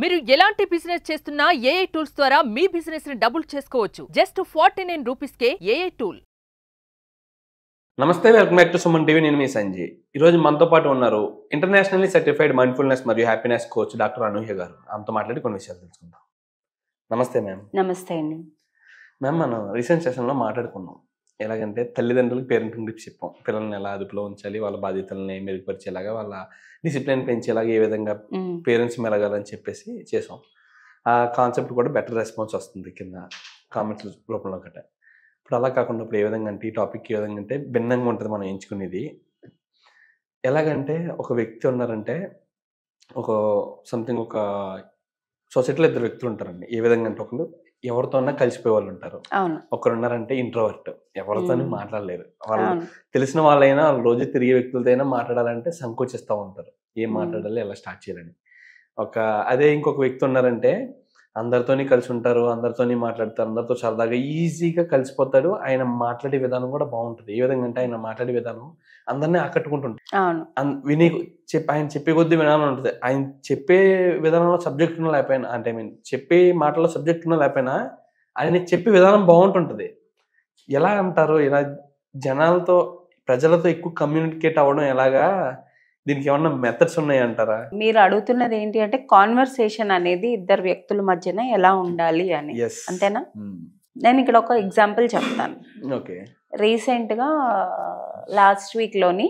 మీరు ఎలాంటి బిజినెస్ చేస్తున్నా ఏఐ టూల్స్ ద్వారా మీ బిజినెస్ ని డబుల్ చేసుకోవచ్చు జస్ట్ ఫార్టీ నైన్ రూపీస్ కే ఏఐ టూల్ నమస్తే welcome back to Suman TV నేను మీ సంజయ్ రోజు మనతో పాటు ఉన్నారు ఇంటర్నేషనల్లీ సర్టిఫైడ్ మైండ్ఫుల్నెస్ మరియు happiness coach doctor Anuhya garu ఆమెతో మాట్లాడి కొన్ని విషయాలు తెలుసుకుందాం నమస్తే మ్యామ్ నమస్తే అండి మ్యామ్ మనం రీసెంట్ సెషన్లో మాట్లాడుకున్నాం ఎలాగంటే తల్లిదండ్రులకు పేరెంటింగ్ టిప్స్ చెప్పాం పిల్లల్ని ఎలా అదుపులో ఉంచాలి వాళ్ళ బాధ్యతల్ని మెరుగుపరిచేలాగా వాళ్ళ డిసిప్లిన్ పెంచేలాగా ఏ విధంగా పేరెంట్స్ మెలగాలని చెప్పేసి చేసాం ఆ కాన్సెప్ట్ కూడా బెటర్ రెస్పాన్స్ వస్తుంది కింద కామెంట్స్ రూపంలో గట్రా ఇప్పుడు అలా కాకుండా ఇప్పుడు ఏ విధంగా అంటే ఈ టాపిక్ ఏ విధంగా అంటే భిన్నంగా ఉంటుంది మనం ఎంచుకునేది ఎలాగంటే ఒక వ్యక్తి ఉన్నారంటే ఒక సంథింగ్ ఒక సొసైటీలో ఇద్దరు వ్యక్తులు ఉంటారండి ఏ విధంగా అంటే ఒకరు ఎవరితోన్నా కలిసిపోయే వాళ్ళు ఉంటారు ఒకరు ఉన్నారంటే ఇంట్రోవర్ట్ ఎవరితో మాట్లాడలేరు వాళ్ళు తెలిసిన వాళ్ళైనా రోజు తిరిగే వ్యక్తులతో అయినా మాట్లాడాలంటే సంకోచిస్తూ ఉంటారు ఏం మాట్లాడాలి ఎలా స్టార్ట్ చేయాలని ఒక అదే ఇంకొక వ్యక్తి ఉన్నారంటే అందరితోని కలిసి ఉంటారు అందరితోని మాట్లాడతారు అందరితో సరదాగా ఈజీగా కలిసిపోతాడు ఆయన మాట్లాడే విధానం కూడా బాగుంటుంది ఏ విధంగా అంటే ఆయన మాట్లాడే విధానం అందరినీ ఆకట్టుకుంటుంటాడు విని చెప్పి ఆయన చెప్పే కొద్ది విధానం ఉంటుంది ఆయన చెప్పే విధానంలో సబ్జెక్ట్ ఉన్న లేకపోయినా అంటే ఐ మీన్ చెప్పే మాటలో సబ్జెక్ట్ ఉన్న లేకపోయినా ఆయన చెప్పే విధానం బాగుంటుంటుంది ఎలా అంటారు ఇలా జనాలతో ప్రజలతో ఎక్కువ కమ్యూనికేట్ అవ్వడం ఎలాగా దీనికి ఏమన్నా మెథడ్స్ ఉన్నాయంటారా మీరు అడుగుతున్నది ఏంటి అంటే కాన్వర్సేషన్ అనేది ఇద్దరు వ్యక్తుల మధ్యన ఎలా ఉండాలి అని అంతేనా hmm. నేను ఇక్కడ ఒక ఎగ్జాంపుల్ చెప్తాను ఓకే రీసెంట్ గా లాస్ట్ వీక్ లోని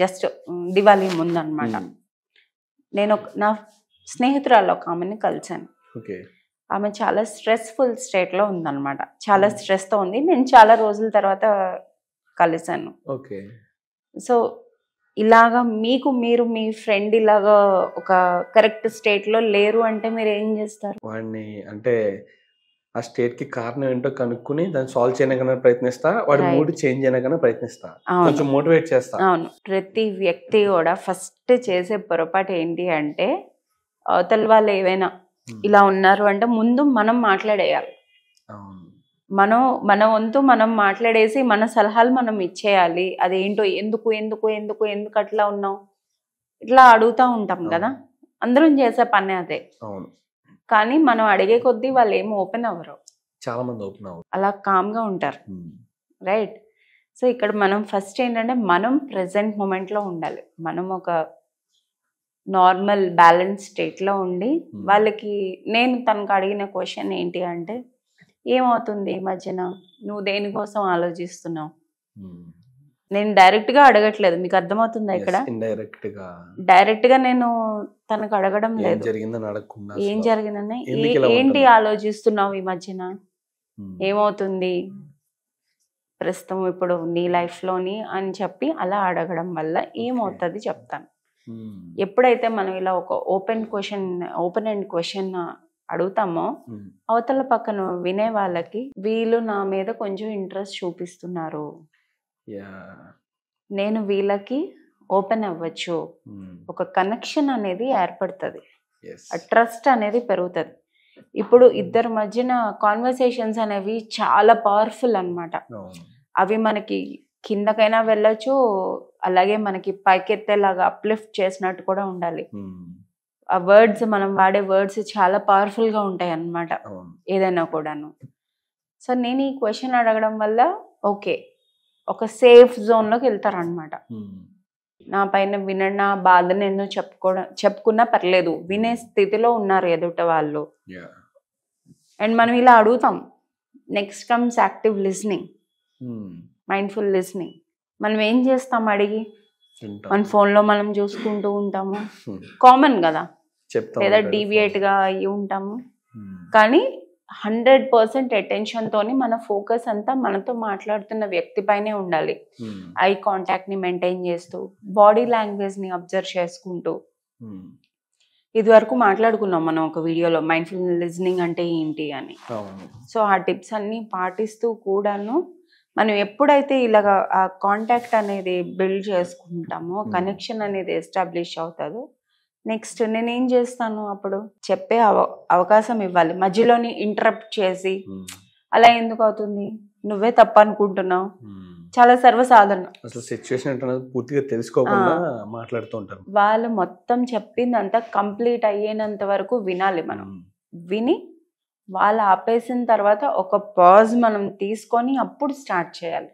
జస్ట్ hmm. hmm, దివాళీ ముందనమాట నేను నా స్నేహితురాలు ఒక ఆమెని కలిశాను ఆమె చాలా స్ట్రెస్ఫుల్ స్టేట్ లో ఉందన్నమాట చాలా స్ట్రెస్ తో ఉంది నేను చాలా రోజుల తర్వాత కలిశాను సో ఇలాగా మీకు మీరు మీ ఫ్రెండ్ ఇలాగా ఒక కరెక్ట్ స్టేట్ లో లేరు అంటే మీరు ఏం చేస్తారు వాడిని అంటే ఆ స్టేట్ కి కారణం ఏంటో కనుక్కుని దాన్ని సాల్వ్ చేయడానికి ప్రయత్నిస్తా వాడి మూడ్ చేంజ్ చేయడానికి ప్రయత్నిస్తా కొంచెం మోటివేట్ చేస్తా అవును ప్రతి వ్యక్తి కూడా ఫస్ట్ చేసే పొరపాటు ఏంటి అంటే అవతల వాళ్ళు ఏవైనా hmm. ఇలా ఉన్నారు అంటే ముందు మనం మాట్లాడేయాలి అవును మనం మన వంతు మనం మాట్లాడేసి మన సలహాలు మనం ఇచ్చేయాలి అదేంటో ఎందుకు ఎందుకు ఎందుకు ఎందుకు అట్లా ఉన్నావు ఇట్లా అడుగుతూ ఉంటాం కదా అందరం చేసే పని అదే కానీ మనం అడిగే కొద్దీ వాళ్ళు ఏమి ఓపెన్ అవ్వరు చాలా మంది ఓపెన్ అవ్వరు అలా కామ్గా ఉంటారు రైట్ సో ఇక్కడ మనం ఫస్ట్ ఏంటంటే మనం ప్రజెంట్ మూమెంట్లో ఉండాలి మనం ఒక నార్మల్ బ్యాలెన్స్ స్టేట్లో ఉండి వాళ్ళకి నేను తనకు అడిగిన క్వశ్చన్ ఏంటి అంటే ఏమవుతుంది ఈ మధ్యన నువ్వు దేనికోసం ఆలోచిస్తున్నావు నేను డైరెక్ట్ గా అడగట్లేదు మీకు అర్థమవుతుందా ఇక్కడ డైరెక్ట్ గా డైరెక్ట్ గా నేను తనకు అడగడం లేదు ఏం జరిగిందని ఏంటి ఆలోచిస్తున్నావు ఈ మధ్యన ఏమవుతుంది ప్రస్తుతం ఇప్పుడు నీ లైఫ్ లోని అని చెప్పి అలా అడగడం వల్ల ఏమవుతుంది చెప్తాను ఎప్పుడైతే మనం ఇలా ఒక open question open and question అడుగుతామో అవతల పక్కన వినే వాళ్ళకి వీళ్ళు నా మీద కొంచెం ఇంట్రెస్ట్ చూపిస్తున్నారు నేను వీళ్ళకి ఓపెన్ అవ్వచ్చు ఒక కనెక్షన్ అనేది ఏర్పడుతుంది ట్రస్ట్ అనేది పెరుగుతుంది ఇప్పుడు ఇద్దరి మధ్యన కాన్వర్సేషన్స్ అనేవి చాలా పవర్ఫుల్ అనమాట అవి మనకి కిందకైనా వెళ్ళొచ్చు అలాగే మనకి పైకెత్తేలాగా అప్లిఫ్ట్ చేసినట్టు కూడా ఉండాలి ఆ వర్డ్స్ మనం వాడే వర్డ్స్ చాలా పవర్ఫుల్ గా ఉంటాయి అన్నమాట ఏదైనా కూడాను సో నేను ఈ క్వశ్చన్ అడగడం వల్ల ఓకే ఒక సేఫ్ జోన్లోకి వెళ్తారనమాట నా పైన విన నా బాధ నేను చెప్పుకోవడం చెప్పుకున్నా పర్లేదు వినే స్థితిలో ఉన్నారు ఎదుట వాళ్ళు అండ్ మనం ఇలా అడుగుతాం next comes active listening mindful listening మనం ఏం చేస్తాం అడిగి మన ఫోన్లో మనం చూసుకుంటూ ఉంటాము కామన్ కదా లేదా డీవియేట్ గా అయి ఉంటాము hmm. కానీ హండ్రెడ్ పర్సెంట్ అటెన్షన్ తోని మన ఫోకస్ అంతా మనతో మాట్లాడుతున్న వ్యక్తి పైనే ఉండాలి ఐ hmm. కాంటాక్ట్ ని మెయింటైన్ చేస్తూ బాడీ లాంగ్వేజ్ ని అబ్జర్వ్ చేసుకుంటూ hmm. ఇది వరకు మాట్లాడుకున్నాం మనం ఒక వీడియోలో మైండ్ఫుల్ లిజనింగ్ అంటే ఏంటి అని సో ఆ టిప్స్ అన్ని పాటిస్తూ కూడాను మనం ఎప్పుడైతే ఇలాగా ఆ కాంటాక్ట్ అనేది బిల్డ్ చేసుకుంటామో కనెక్షన్ అనేది ఎస్టాబ్లిష్ అవుతుందో నెక్స్ట్ నేను ఏం చేస్తాను అప్పుడు చెప్పే అవకాశం ఇవ్వాలి మధ్యలోని ఇంటరప్ట్ చేసి hmm. అలా ఎందుకు అవుతుంది నువ్వే తప్ప అనుకుంటున్నావు hmm. చాలా సర్వసాధారణ అసలు సిచ్యువేషన్ పూర్తిగా తెలుసుకోకుండా మాట్లాడుతూ ఉంటారు వాళ్ళు మొత్తం చెప్పిందంతా కంప్లీట్ అయ్యేంత వరకు వినాలి మనం hmm. విని వాళ్ళు ఆపేసిన తర్వాత ఒక పాజ్ మనం తీసుకొని అప్పుడు స్టార్ట్ చేయాలి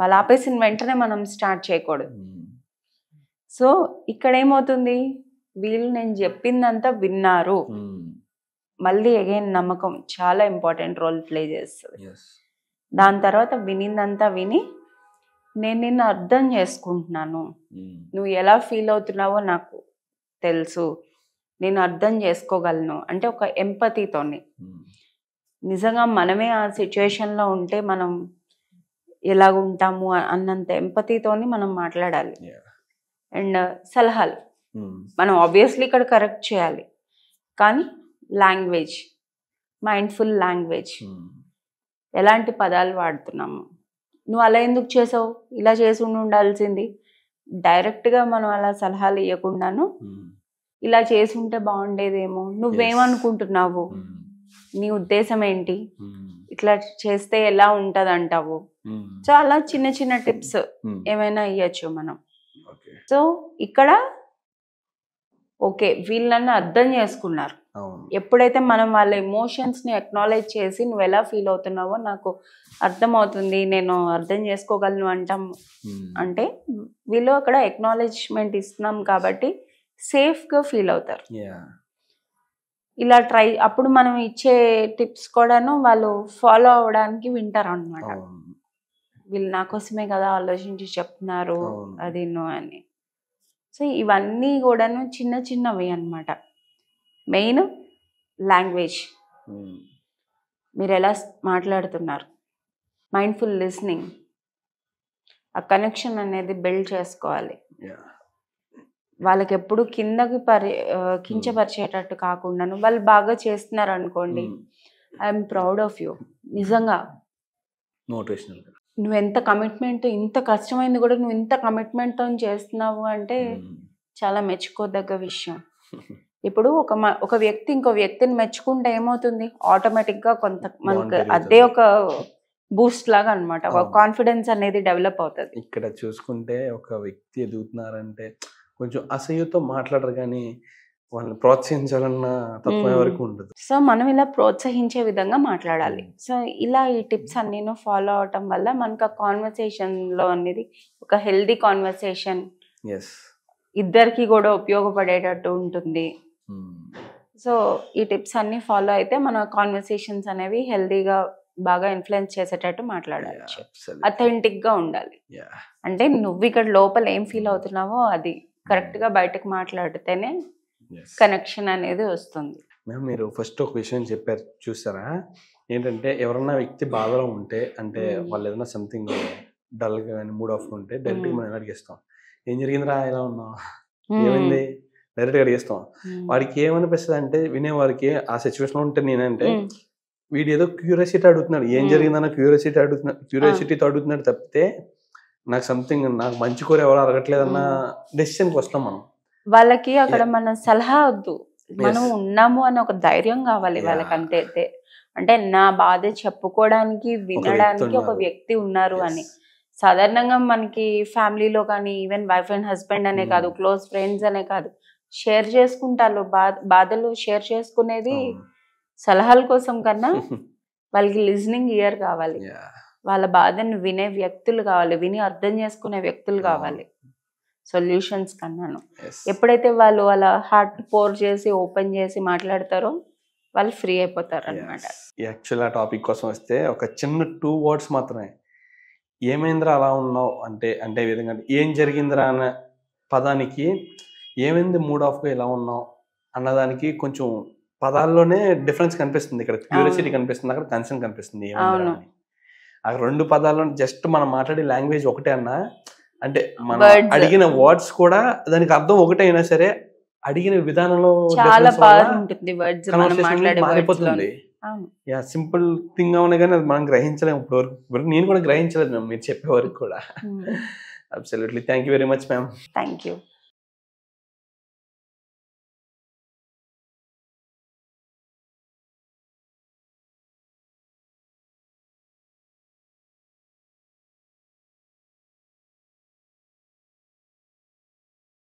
వాళ్ళు ఆపేసిన వెంటనే మనం స్టార్ట్ చేయకూడదు సో ఇక్కడ ఏమవుతుంది వీళ్ళు నేను చెప్పిందంతా విన్నారు hmm. మళ్ళీ అగైన్ నమ్మకం చాలా ఇంపార్టెంట్ రోల్ ప్లే చేస్తుంది దాని తర్వాత వినిందంతా విని నేను నిన్ను అర్థం చేసుకుంటున్నాను hmm. నువ్వు ఎలా ఫీల్ అవుతున్నావో నాకు తెలుసు నేను అర్థం చేసుకోగలను అంటే ఒక ఎంపతితోని hmm. నిజంగా మనమే ఆ సిచ్యువేషన్లో ఉంటే మనం ఎలాగుంటాము అన్నంత ఎంపతితోని మనం మాట్లాడాలి అండ్ సలహాలు Hmm. మనం ఆబ్వియస్లీ ఇక్కడ కరెక్ట్ చేయాలి కానీ లాంగ్వేజ్ మైండ్ఫుల్ లాంగ్వేజ్ ఎలాంటి పదాలు వాడుతున్నాము నువ్వు అలా ఎందుకు చేసావు ఇలా చేసి ఉండాల్సింది డైరెక్ట్గా మనం అలా సలహాలు ఇవ్వకుండాను hmm. ఇలా చేసుంటే బాగుండేదేమో నువ్వేమనుకుంటున్నావు hmm. నీ ఉద్దేశం ఏంటి ఇట్లా చేస్తే ఎలా ఉంటుంది అంటావు సో అలా చిన్న చిన్న టిప్స్ ఏమైనా ఇవ్వచ్చు మనం సో ఇక్కడ ఓకే వీళ్ళన్నీ అర్థం చేసుకున్నారు ఎప్పుడైతే మనం వాళ్ళ ఎమోషన్స్ని అక్నాలెడ్జ్ చేసి నువ్వు ఎలా ఫీల్ అవుతున్నావో నాకు అర్థమవుతుంది నేను అర్థం చేసుకోగలను అంటాం అంటే వీళ్ళు అక్కడ ఎక్నాలెడ్జ్మెంట్ ఇస్తున్నాం కాబట్టి సేఫ్గా ఫీల్ అవుతారు ఇలా ట్రై అప్పుడు మనం ఇచ్చే టిప్స్ కూడాను వాళ్ళు ఫాలో అవడానికి వింటారు అనమాట వీళ్ళు నా కోసమే కదా ఆలోచించి చెప్తున్నారు అది అని సో ఇవన్నీ కూడాను చిన్న చిన్నవి అనమాట మెయిన్ లాంగ్వేజ్ మీరు ఎలా మాట్లాడుతున్నారు మైండ్ఫుల్ లిస్నింగ్ ఆ కనెక్షన్ అనేది బిల్డ్ చేసుకోవాలి వాళ్ళకి ఎప్పుడు కిందకి పరి కించపరిచేటట్టు కాకుండా వాళ్ళు బాగా చేస్తున్నారు అనుకోండి ఐఎమ్ ప్రౌడ్ ఆఫ్ యూ నిజంగా మోటివేషనల్ నువ్వు ఎంత కమిట్మెంట్ ఇంత కష్టమైంది కూడా నువ్వు ఇంత కమిట్మెంట్తో చేస్తున్నావు అంటే చాలా మెచ్చుకోదగ్గ విషయం ఇప్పుడు ఒక ఒక వ్యక్తి ఇంకో వ్యక్తిని మెచ్చుకుంటే ఏమవుతుంది ఆటోమేటిక్గా కొంత మనకు అదే ఒక బూస్ట్ లాగా అనమాట కాన్ఫిడెన్స్ అనేది డెవలప్ అవుతుంది ఇక్కడ చూసుకుంటే ఒక వ్యక్తి ఎదుగుతున్నారంటే కొంచెం అసహ్యతో మాట్లాడరు కానీ వాళ్ళని ప్రోత్సహించాలన్న తత్వం ఎవరికి ఉండదు సో మనం ఇలా ప్రోత్సహించే విధంగా మాట్లాడాలి సో ఇలా ఈ టిప్స్ అన్ని ఫాలో అవటం వల్ల మనకు ఆ కాన్వర్సేషన్ లో అనేది ఒక హెల్దీ కాన్వర్సేషన్ ఇద్దరికి కూడా ఉపయోగపడేటట్టు ఉంటుంది సో ఈ టిప్స్ అన్ని ఫాలో అయితే మన కాన్వర్సేషన్స్ అనేవి హెల్దీగా బాగా ఇన్ఫ్లుయెన్స్ చేసేటట్టు మాట్లాడాలి అథెంటిక్ గా ఉండాలి అంటే నువ్వు ఇక్కడ లోపల ఏం ఫీల్ అవుతున్నావో అది కరెక్ట్ గా బయటకు మాట్లాడితేనే కనెక్షన్ అనేది వస్తుంది మేము మీరు ఫస్ట్ ఒక విషయం చెప్పారు చూసారా ఏంటంటే ఎవరన్నా వ్యక్తి బాధలో ఉంటే అంటే వాళ్ళు ఏదైనా సంథింగ్ డల్ కానీ మూడ్ ఆఫ్ ఉంటే డైరెక్ట్గా మనం అడిగేస్తాం ఏం జరిగిందిరా ఇలా ఉన్నాం ఏమైంది డైరెక్ట్గా అడిగేస్తాం వాడికి ఏమనిపిస్తుంది అంటే వినేవారికి ఆ సిచ్యువేషన్లో ఉంటే నేనంటే వీడు ఏదో క్యూరియాసిటీ అడుగుతున్నాడు ఏం జరిగిందన్న క్యూరియాసిటీ అడుగుతున్నాడు క్యూరియాసిటీతో అడుగుతున్నాడు తప్పితే నాకు సంథింగ్ నాకు మంచి కూర ఎవరు అడగట్లేదన్న డెసిషన్కి వస్తాం మనం వాళ్ళకి అక్కడ మన సలహా వద్దు మనం ఉన్నాము అని ఒక ధైర్యం కావాలి వాళ్ళకంటే అంటే నా బాధ చెప్పుకోవడానికి వినడానికి ఒక వ్యక్తి ఉన్నారు అని సాధారణంగా మనకి ఫ్యామిలీలో కానీ ఈవెన్ వైఫ్ అండ్ హస్బెండ్ అనే hmm. కాదు క్లోజ్ ఫ్రెండ్స్ అనే కాదు షేర్ చేసుకుంటారు బాధ బాధలు షేర్ చేసుకునేది hmm. సలహాల కోసం కన్నా వాళ్ళకి లిజనింగ్ ఇయర్ కావాలి వాళ్ళ బాధను వినే వ్యక్తులు కావాలి విని అర్థం చేసుకునే వ్యక్తులు hmm. కావాలి సొల్యూషన్స్ కన్నాను ఎప్పుడైతే వాళ్ళు వాళ్ళ హార్ట్ పోర్ చేసి ఓపెన్ చేసి మాట్లాడతారో వాళ్ళు ఫ్రీ అయిపోతారు అనమాట యాక్చువల్ ఆ టాపిక్ కోసం వస్తే ఒక చిన్న టూ వర్డ్స్ మాత్రమే ఏమైందిరా అలా ఉన్నావు అంటే అంటే విధంగా ఏం జరిగిందిరా అన్న పదానికి ఏమైంది మూడ్ ఆఫ్గా ఇలా ఉన్నావు అన్నదానికి కొంచెం పదాల్లోనే డిఫరెన్స్ కనిపిస్తుంది ఇక్కడ క్యూరియాసిటీ కనిపిస్తుంది అక్కడ కన్సర్న్ కనిపిస్తుంది ఆ రెండు పదాల్లో జస్ట్ మనం మాట్లాడే లాంగ్వేజ్ ఒకటే అన్నా అంటే మనం అడిగిన వర్డ్స్ కూడా దానికి అర్థం ఒకటైనా సరే అడిగిన విధానంలో మారిపోతుంది యా సింపుల్ థింగ్ అవునా కానీ అది మనం గ్రహించలేము ఇప్పుడు వరకు నేను కూడా గ్రహించలేదు మ్యామ్ మీరు చెప్పే వరకు కూడా absolutely thank you very much ma'am thank you